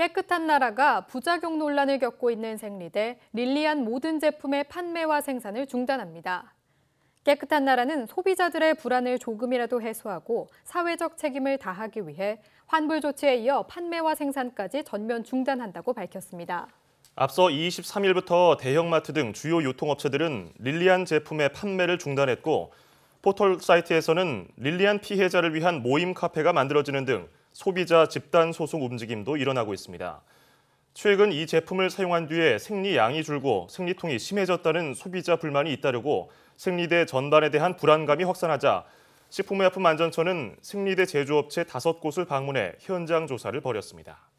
깨끗한 나라가 부작용 논란을 겪고 있는 생리대 릴리안 모든 제품의 판매와 생산을 중단합니다. 깨끗한 나라는 소비자들의 불안을 조금이라도 해소하고 사회적 책임을 다하기 위해 환불 조치에 이어 판매와 생산까지 전면 중단한다고 밝혔습니다. 앞서 23일부터 대형마트 등 주요 유통업체들은 릴리안 제품의 판매를 중단했고 포털 사이트에서는 릴리안 피해자를 위한 모임 카페가 만들어지는 등 소비자 집단 소송 움직임도 일어나고 있습니다. 최근 이 제품을 사용한 뒤에 생리양이 줄고 생리통이 심해졌다는 소비자 불만이 잇따르고 생리대 전반에 대한 불안감이 확산하자 식품의약품안전처는 생리대 제조업체 다 곳을 방문해 현장 조사를 벌였습니다.